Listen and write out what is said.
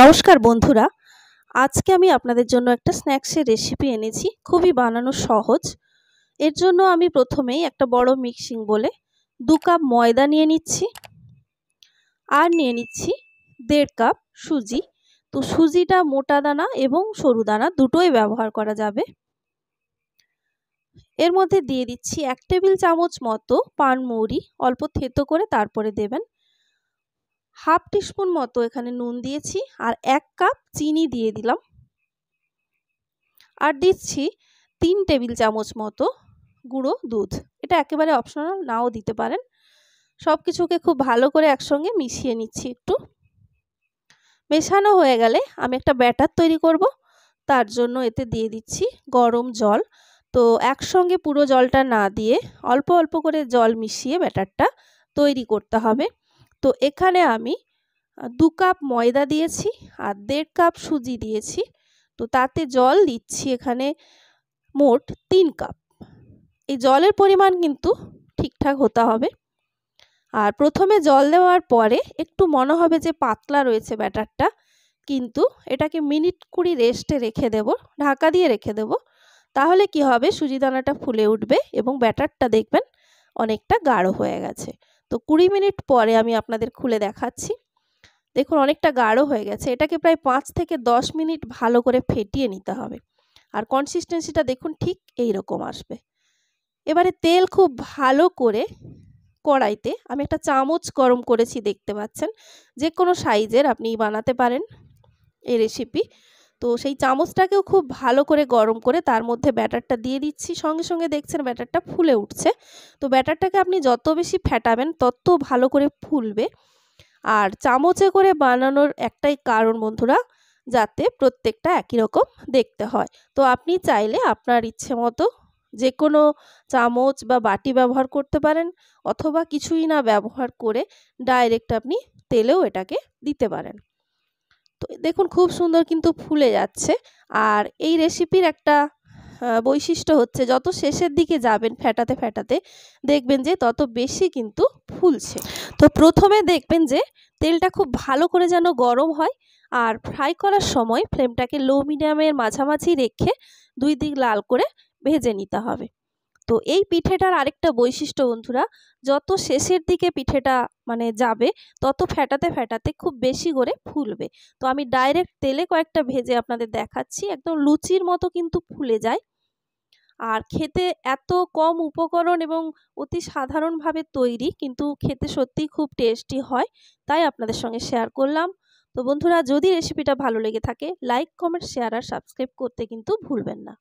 নমস্কার বন্ধুরা আজকে আমি আপনাদের জন্য একটা স্ন্যাক্সের রেসিপি এনেছি খুবই বানানো সহজ এর জন্য আমি প্রথমেই একটা বড় মিক্সিং বলে দু কাপ ময়দা নিয়ে নিচ্ছি আর নিয়ে নিচ্ছি দেড় কাপ সুজি তো সুজিটা মোটা দানা এবং সরু দানা দুটোই ব্যবহার করা যাবে এর মধ্যে দিয়ে দিচ্ছি এক টেবিল চামচ মতো পানমৌরি অল্প থেতো করে তারপরে দেবেন হাফ টিস্পুন মতো এখানে নুন দিয়েছি আর এক কাপ চিনি দিয়ে দিলাম আর দিচ্ছি তিন টেবিল চামচ মতো গুঁড়ো দুধ এটা একেবারে অপশনাল নাও দিতে পারেন সব কিছুকে খুব ভালো করে একসঙ্গে মিশিয়ে নিচ্ছি একটু মেশানো হয়ে গেলে আমি একটা ব্যাটার তৈরি করব তার জন্য এতে দিয়ে দিচ্ছি গরম জল তো একসঙ্গে পুরো জলটা না দিয়ে অল্প অল্প করে জল মিশিয়ে ব্যাটারটা তৈরি করতে হবে তো এখানে আমি দু কাপ ময়দা দিয়েছি আর দেড় কাপ সুজি দিয়েছি তো তাতে জল দিচ্ছি এখানে মোট তিন কাপ এই জলের পরিমাণ কিন্তু ঠিকঠাক হতে হবে আর প্রথমে জল দেওয়ার পরে একটু মনে হবে যে পাতলা রয়েছে ব্যাটারটা কিন্তু এটাকে মিনিট কুড়ি রেস্টে রেখে দেব ঢাকা দিয়ে রেখে দেব তাহলে কি হবে সুজি দানাটা ফুলে উঠবে এবং ব্যাটারটা দেখবেন অনেকটা গাঢ় হয়ে গেছে তো কুড়ি মিনিট পরে আমি আপনাদের খুলে দেখাচ্ছি দেখুন অনেকটা গাঢ় হয়ে গেছে এটাকে প্রায় পাঁচ থেকে দশ মিনিট ভালো করে ফেটিয়ে নিতে হবে আর কনসিস্টেন্সিটা দেখুন ঠিক এই রকম আসবে এবারে তেল খুব ভালো করে কড়াইতে আমি একটা চামচ গরম করেছি দেখতে পাচ্ছেন যে কোনো সাইজের আপনি বানাতে পারেন এই রেসিপি তো সেই চামচটাকেও খুব ভালো করে গরম করে তার মধ্যে ব্যাটারটা দিয়ে দিচ্ছি সঙ্গে সঙ্গে দেখছেন ব্যাটারটা ফুলে উঠছে তো ব্যাটারটাকে আপনি যত বেশি ফেটাবেন তত ভালো করে ফুলবে আর চামচে করে বানানোর একটাই কারণ বন্ধুরা যাতে প্রত্যেকটা একই রকম দেখতে হয় তো আপনি চাইলে আপনার ইচ্ছে মতো যে কোনো চামচ বা বাটি ব্যবহার করতে পারেন অথবা কিছুই না ব্যবহার করে ডাইরেক্ট আপনি তেলেও এটাকে দিতে পারেন তো দেখুন খুব সুন্দর কিন্তু ফুলে যাচ্ছে আর এই রেসিপির একটা বৈশিষ্ট্য হচ্ছে যত শেষের দিকে যাবেন ফ্যাটাতে ফ্যাটাতে দেখবেন যে তত বেশি কিন্তু ফুলছে তো প্রথমে দেখবেন যে তেলটা খুব ভালো করে যেন গরম হয় আর ফ্রাই করার সময় ফ্লেমটাকে লো মিডিয়ামের মাঝামাঝি রেখে দুই দিক লাল করে ভেজে নিতে হবে তো এই পিঠেটার আরেকটা বৈশিষ্ট্য বন্ধুরা যত শেষের দিকে পিঠেটা মানে যাবে তত ফ্যাটাতে ফ্যাটাতে খুব বেশি করে ফুলবে তো আমি ডাইরেক্ট তেলে কয়েকটা ভেজে আপনাদের দেখাচ্ছি একদম লুচির মতো কিন্তু ফুলে যায় আর খেতে এত কম উপকরণ এবং অতি সাধারণভাবে তৈরি কিন্তু খেতে সত্যি খুব টেস্টি হয় তাই আপনাদের সঙ্গে শেয়ার করলাম তো বন্ধুরা যদি রেসিপিটা ভালো লেগে থাকে লাইক কমেন্ট শেয়ার আর সাবস্ক্রাইব করতে কিন্তু ভুলবেন না